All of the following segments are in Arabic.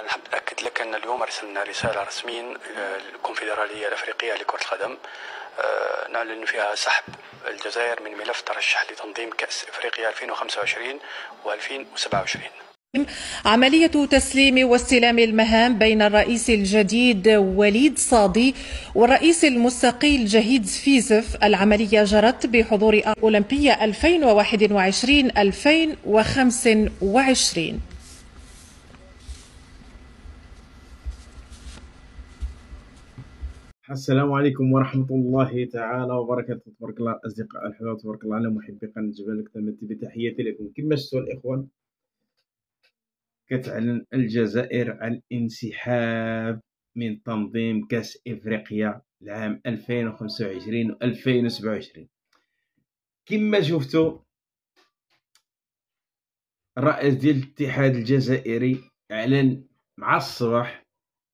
أنا ناكد لك أن اليوم أرسلنا رسالة رسميا للكونفدرالية آه، الأفريقية لكرة القدم آه، نعلن فيها سحب الجزائر من ملف ترشح لتنظيم كأس إفريقيا 2025 و2027 عملية تسليم واستلام المهام بين الرئيس الجديد وليد صادي والرئيس المستقيل جهيد فيزف العملية جرت بحضور أولمبية 2021-2025 السلام عليكم ورحمة الله تعالى وبركاته تبارك الله أصدقاء الحلوة تبارك الله على محبي قناة جبال بتحياتي لكم كما شفتوا الإخوان كتعلن الجزائر عن الانسحاب من تنظيم كأس إفريقيا لعام 2025 و 2027 كما شفتوا الرئيس ديال الاتحاد الجزائري أعلن مع الصباح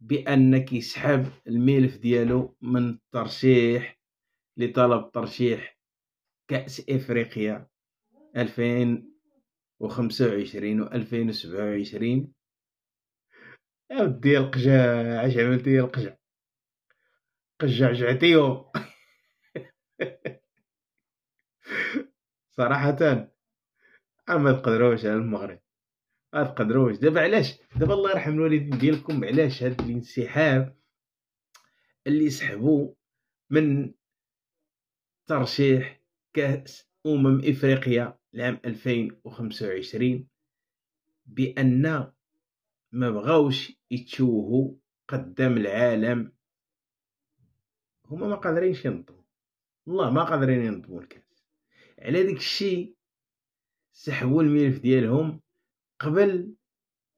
بانك يسحب الملف ديالو من الترشيح لطلب ترشيح كاس افريقيا 2025 و 2027 ودي القجع اش عملتي يا القجع قجع جعتيو صراحه ما تقدروش على المغرب ما تقدروش دابا علاش دابا الله يرحم الوالدين ديالكم علاش هاد الانسحاب اللي سحبوا من ترشيح كأس أمم إفريقيا لعام 2025 بأن ما بغاوش يتشوهوا قدام العالم هما ما قادرينش ينظموا والله ما قادرين ينظموا الكاس على داك الشيء سحبوا الملف ديالهم قبل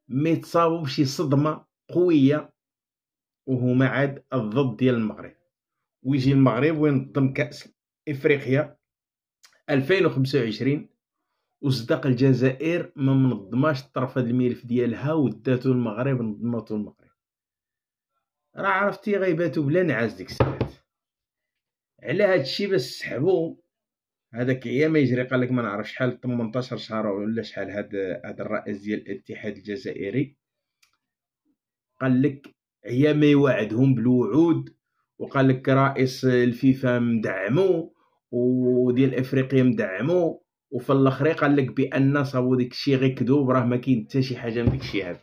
ما يتصاوبوا بشي صدمه قويه وهما عاد الضد ديال المغرب ويجي المغرب وينظم كاس افريقيا 2025 وصدق الجزائر ما منظماش هاد الملف ديالها وداتو المغرب نظماتو المغرب راه عرفتي غيباتو بلا نعاس ديك الساعات على هادشي باش سحبو هذاك ما يجري قال لك ما نعرف شحال 18 شهر ولا شحال هذا هذا الرئيس ديال الاتحاد الجزائري قال لك ما يوعدهم بالوعود وقال لك رئيس الفيفا مدعمو وديال افريقيا مدعمو وفي الاخر قال لك بان صابو ديك الشيء غير كذوب راه ما كاين حتى شي حاجه من داك الشيء هذا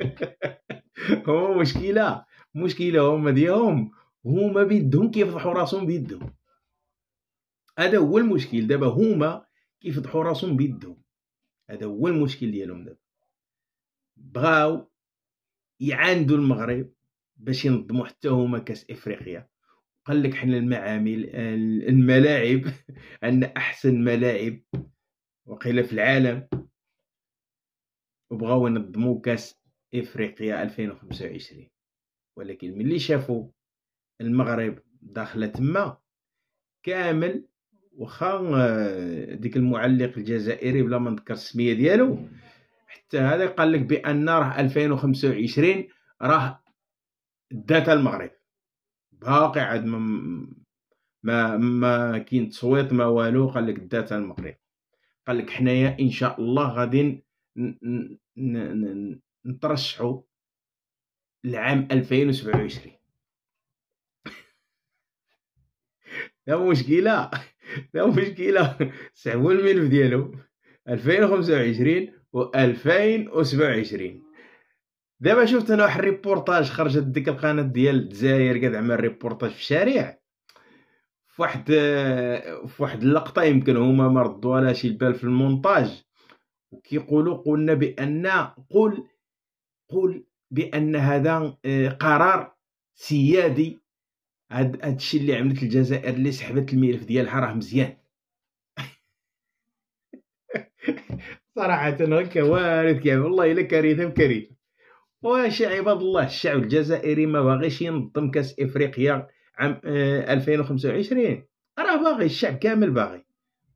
هو مشكله مشكله هما ديالهم هما بيدهم كيفضحوا راسهم بيدهم هذا هو المشكل دابا هما كيفضحوا راسهم بيدهم هذا هو المشكل ديالهم دابا بغاو يعاندوا المغرب باش ينظموا حتى هما كاس افريقيا قال لك حنا المعامل الملاعب عندنا احسن ملاعب وقيل في العالم وبغاو ينظموا كاس افريقيا 2025 ولكن ملي شافوا المغرب داخله تما كامل واخا آه، ديك المعلق الجزائري بلا ما نذكر السميه ديالو حتى هذا قال لك بان راه 2025 راه دات المغرب باقي عاد ما ما, ما كاين تصويت ما والو قال لك دات المغرب قال لك حنايا ان شاء الله غادي نترشحوا العام 2027 لا مشكله لا مشكلة الملف ديالو 2025 و 2027 دابا شفت انا واحد الريبورتاج خرجت ديك القناه ديال الجزائر قاعد عمل ريبورتاج في الشارع فواحد فواحد اللقطه يمكن هما ما على شي البال في المونتاج وكيقولوا قلنا بان قل قل بان هذا آه، قرار سيادي هاد هادشي اللي عملت الجزائر اللي سحبت الملف ديالها راه مزيان صراحة هكا كوارث كيعمل والله الا كارثة بكارثة واش عباد الله الشعب الجزائري ما باغيش ينظم كاس افريقيا عام 2025 آه، راه باغي الشعب كامل باغي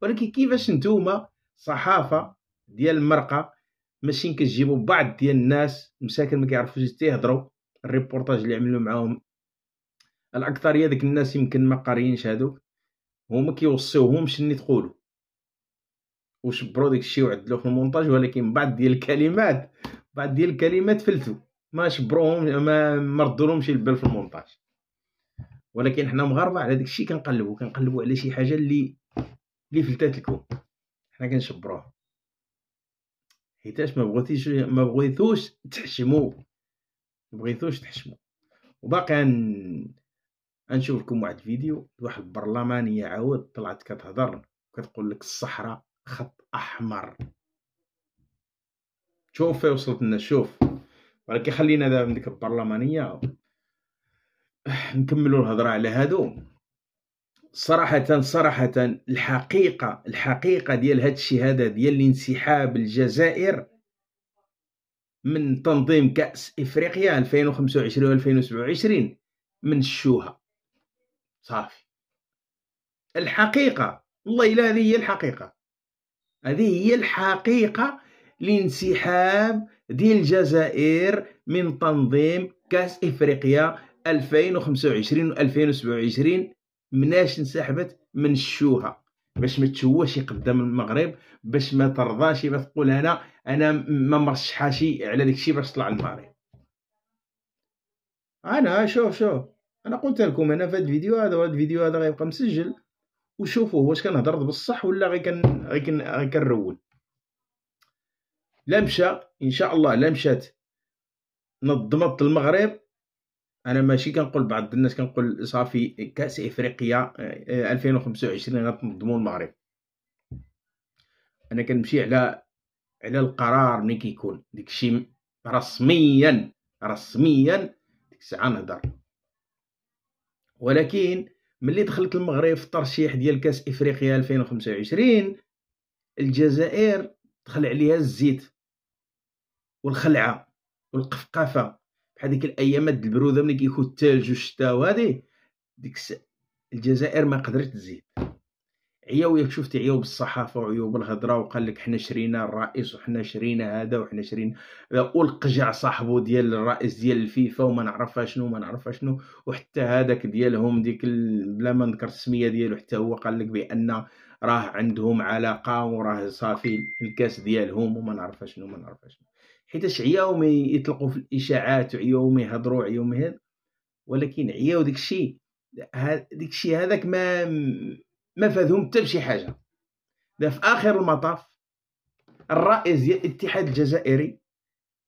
ولكن كيفاش نتوما صحافة ديال المرقة ماشيين كتجيبوا بعض ديال الناس مساكن ما كيعرفوش حتى يهضروا الريبورتاج اللي عملوا معاهم الاكثريه ديك الناس يمكن ما قاريينش هادوك هما كيوصيوهمش اللي تقولوا برو داك الشيء وعدلو في المونتاج ولكن بعض ديال الكلمات بعض ديال الكلمات فلتو ما شبروهم ما مردولهمش البال في المونتاج ولكن حنا مغاربه على داك الشيء كنقلبوا كنقلبوا على شي حاجه اللي اللي فلتات لكم حنا كنشبروها حيتاش ما بغيتيش ما بغيتوش تحشموا ما بغيتوش تحشموا وباقي غنشوفكم واحد الفيديو لواحد البرلمانيه عاود طلعت كتهضر كتقول لك الصحراء خط احمر شوف فين وصلت لنا شوف ولكن خلينا دابا من ديك البرلمانيه نكملوا الهضره على هادو صراحة صراحة الحقيقة الحقيقة ديال هاد الشيء ديال الانسحاب الجزائر من تنظيم كأس إفريقيا 2025 و 2027 من الشوها صافي الحقيقة والله إلا هذه هي الحقيقة هذه هي الحقيقة لانسحاب ديال الجزائر من تنظيم كاس إفريقيا 2025 و 2027 مناش انسحبت من الشوها باش ما تشوهش قدام المغرب باش ما ترضاش باش تقول انا انا ما مرشحاشي على داكشي باش طلع المغرب انا شوف شوف انا قلت لكم انا في هذا الفيديو هذا وهذا الفيديو هذا غيبقى مسجل وشوفوا واش كنهضر بصح ولا كن غير كن غير كنرول لا مشى ان شاء الله لا مشات نظمت المغرب انا ماشي كنقول بعض الناس كنقول صافي كاس افريقيا 2025 آه، غتنظموا المغرب انا كنمشي على على القرار ملي كيكون داكشي رسميا رسميا ديك الساعه نهضر ولكن ملي دخلت المغرب في الترشيح ديال كاس افريقيا 2025 الجزائر دخل عليها الزيت والخلعه والقفقافه بحال ديك الايامات البروده ملي كيكون الثلج والشتا وهذه ديك الجزائر ما قدرت تزيد عياو ياك شفتي عياو بالصحافه وعياو بالهضره وقال لك حنا شرينا الرئيس وحنا شرينا هذا وحنا شرينا والقجع صاحبو ديال الرئيس ديال الفيفا وما نعرفها شنو ما نعرفها شنو وحتى هذاك ديالهم ديك بلا ما نذكر السميه ديالو حتى هو قال لك بان راه عندهم علاقه وراه صافي الكاس ديالهم وما نعرفها شنو ما نعرفها شنو حيتاش عياو يطلقوا في الاشاعات وعياو ما يهضروا عياو هذا ولكن عياو داكشي الشيء الشيء هذاك ما ما فادهم حتى بشي حاجه ده في اخر المطاف الرئيس ديال الاتحاد الجزائري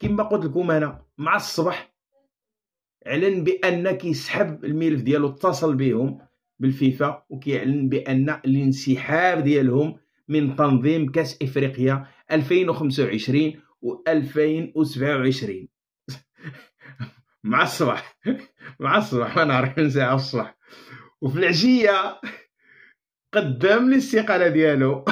كما قلت لكم انا مع الصباح اعلن بان كيسحب الملف ديالو اتصل بهم بالفيفا وكيعلن بان الانسحاب ديالهم من تنظيم كاس افريقيا 2025 و 2027 مع الصباح مع الصباح ما نعرف من ساعه الصباح وفي العشيه قدام لي الاستقاله ديالو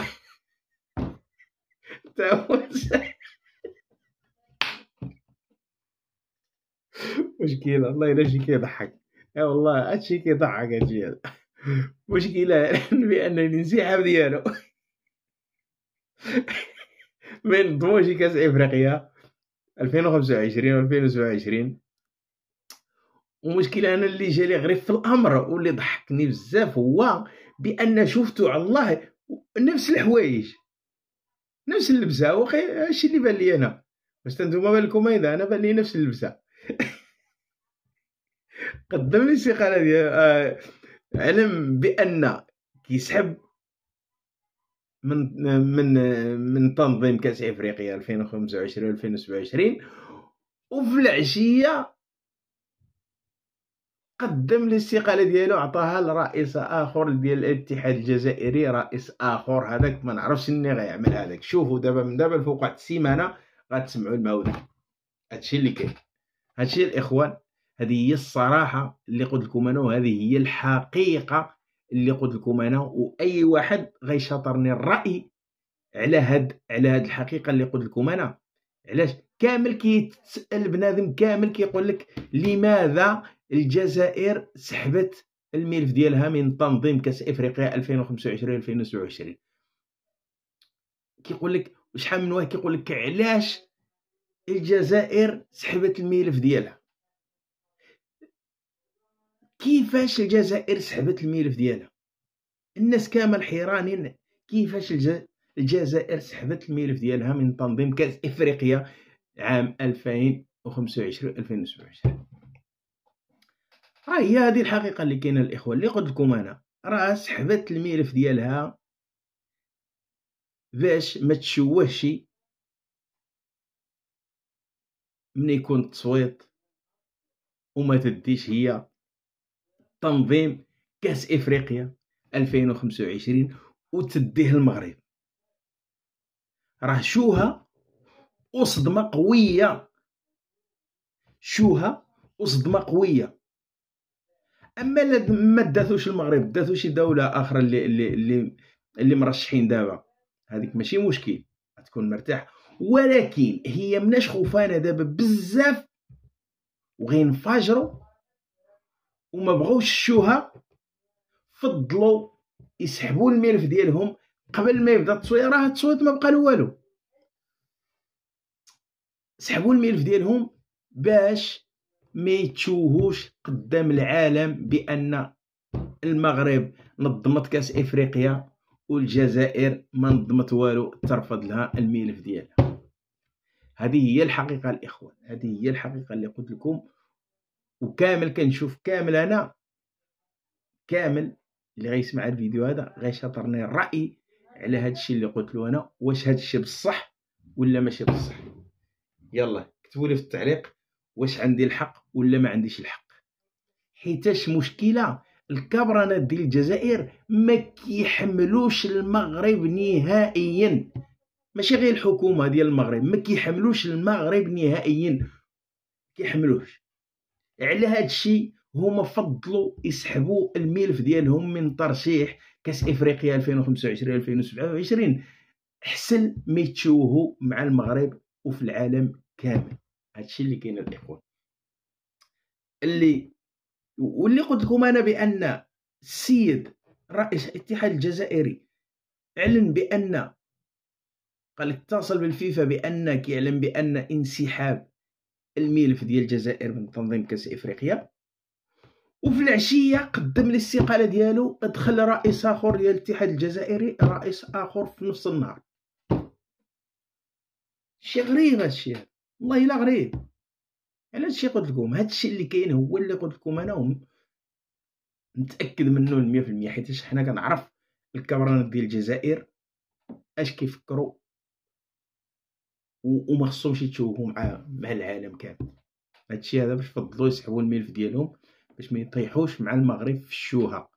مشكله والله الا شي كيضحك اي والله هادشي كيضحك هادشي هذا مشكله بان الانسحاب ديالو من ضمن كاس افريقيا 2025 وسبعة 2027 ومشكله انا اللي جالي غريب في الامر واللي ضحكني بزاف هو بان شفتو على الله نفس الحوايج نفس اللبسه واخي هادشي اللي بان لي انا واش نتوما بالكم ايضا انا بان لي نفس اللبسه قدم لي السيقانه ديال آه علم بان كيسحب من من من تنظيم كاس افريقيا 2025 2027 وفي العشيه قدم الاستقالة ديالو عطاها لرئيس آخر ديال الاتحاد الجزائري رئيس آخر هذاك ما نعرفش اللي غيعمل هذاك شوفوا دابا من دابا لفوق واحد السيمانة غتسمعوا المولى هادشي اللي كاين هادشي الإخوان هذه هي الصراحة اللي قلت لكم أنا وهذه هي الحقيقة اللي قلت لكم أنا وأي واحد غيشاطرني الرأي على هاد على هاد الحقيقة اللي قلت لكم أنا علاش كامل كيتسال بنادم كامل كيقول لك لماذا الجزائر سحبت الملف ديالها من تنظيم كاس افريقيا 2025 2027 كيقول لك شحال من واحد كيقول لك علاش الجزائر سحبت الملف ديالها كيفاش الجزائر سحبت الملف ديالها الناس كامل حيرانين كيفاش الجزائر سحبت الملف ديالها من تنظيم كاس افريقيا عام 2025 2027 راه هي هذه الحقيقه اللي كاينه الاخوه اللي قلت لكم انا راه سحبت الملف ديالها باش ما تشوهش من يكون التصويت وما تديش هي تنظيم كاس افريقيا 2025 وتديه المغرب راه شوها وصدمه قويه شوها وصدمه قويه اما ما داتوش المغرب داتو شي دوله اخرى اللي اللي اللي, اللي مرشحين دابا هذيك ماشي مشكل تكون مرتاح ولكن هي مناش خوفانه دابا بزاف وغينفجروا وما بغاوش الشوها فضلوا يسحبوا الملف ديالهم قبل ما يبدا التصويت راه التصويت ما بقى والو سحبوا الملف ديالهم باش ما يتشوهوش قدام العالم بان المغرب نظمت كاس افريقيا والجزائر ما نظمت والو ترفض لها الملف ديالها هذه هي الحقيقه الاخوان هذه هي الحقيقه اللي قلت لكم وكامل كنشوف كامل انا كامل اللي غيسمع الفيديو هذا غيشاطرني الراي على هذا الشيء اللي قلت له انا واش هذا الشيء بصح ولا ماشي بصح يلا كتبوا لي في التعليق واش عندي الحق ولا ما عنديش الحق حيتاش مشكله الكبرنات ديال الجزائر ما كيحملوش المغرب نهائيا ماشي غير الحكومه ديال المغرب ما كيحملوش المغرب نهائيا كيحملوش على هذا الشيء هما فضلوا يسحبوا الملف ديالهم من ترشيح كاس افريقيا 2025 2027 حسن ما يتشوهوا مع المغرب وفي العالم كامل هادشي اللي كاين الاخوان اللي واللي قلت لكم انا بان السيد رئيس الاتحاد الجزائري اعلن بان قال اتصل بالفيفا بان كيعلن بان انسحاب الملف ديال الجزائر من تنظيم كاس افريقيا وفي العشيه قدم الاستقاله ديالو دخل رئيس اخر ديال الاتحاد الجزائري رئيس اخر في نص النهار شي غريب هادشي هذا والله الا غريب علاش شي قلت لكم هادشي اللي كاين هو اللي قلت لكم انا متاكد منه 100% حيت حنا كنعرف الكبرانات ديال الجزائر اش كيفكروا وما خصهمش يتشوهوا مع مع العالم كامل هادشي هذا باش فضلوا يسحبوا الملف ديالهم باش ما يطيحوش مع المغرب في الشوهه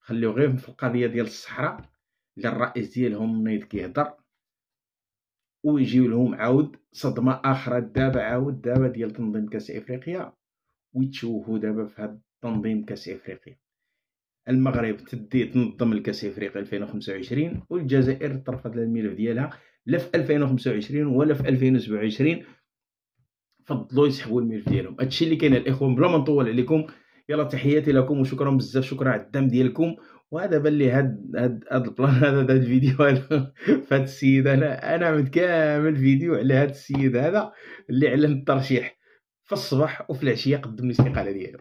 خليو غير في القضيه ديال الصحراء للرئيس الرئيس ديالهم نايض كيهضر ويجيو لهم عاود صدمه اخرى دابا عاود دابا ديال تنظيم كاس افريقيا ويتشوهوا دابا في هذا تنظيم كاس افريقيا المغرب تدي تنظم الكاس افريقيا 2025 والجزائر ترفض الملف ديالها لا في 2025 ولا في 2027 فضلوا يسحبوا الملف ديالهم هادشي اللي كاين الاخوان بلا ما نطول عليكم يلا تحياتي لكم وشكرا بزاف شكرا على الدعم ديالكم وهذا بان لي هاد هاد هاد البلان هذا هاد الفيديو فهاد السيد انا انا عملت كامل فيديو على هاد السيد هذا اللي اعلن الترشيح في الصباح وفي العشيه قدم لي الاستقاله ديالو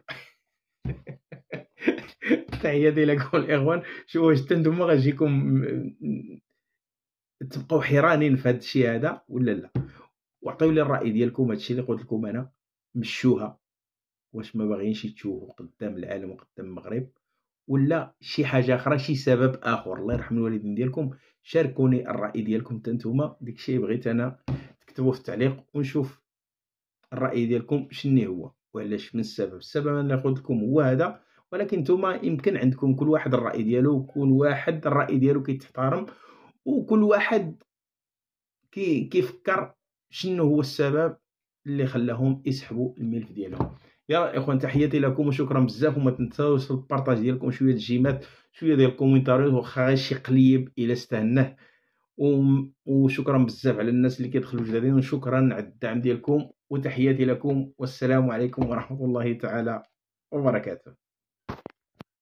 تحياتي لكم الاخوان شوفوا واش نتوما غاجيكم تبقاو حيرانين في هاد الشيء هذا ولا لا وعطيو لي الراي ديالكم هادشي اللي قلت لكم انا مشوها واش ما باغيينش تشوفوا قدام العالم وقدام المغرب ولا شي حاجه اخرى شي سبب اخر الله يرحم الوالدين ديالكم شاركوني الراي ديالكم حتى نتوما داكشي بغيت انا تكتبوه في التعليق ونشوف الراي ديالكم شني هو وعلاش من السبب السبب انا قلت لكم هو هذا ولكن نتوما يمكن عندكم كل واحد الراي ديالو وكل واحد الراي ديالو كيتحترم وكل واحد كي كيفكر شنو هو السبب اللي خلاهم يسحبوا الملف ديالهم يا اخوان تحياتي لكم وشكرا بزاف وما تنساوش البارطاج ديالكم شويه ديال الجيمات شويه ديال الكومنتاريات واخا غير شي قليب الى استهناه وشكرا بزاف على الناس اللي كيدخلوا جدادين وشكرا على الدعم ديالكم وتحياتي لكم والسلام عليكم ورحمه الله تعالى وبركاته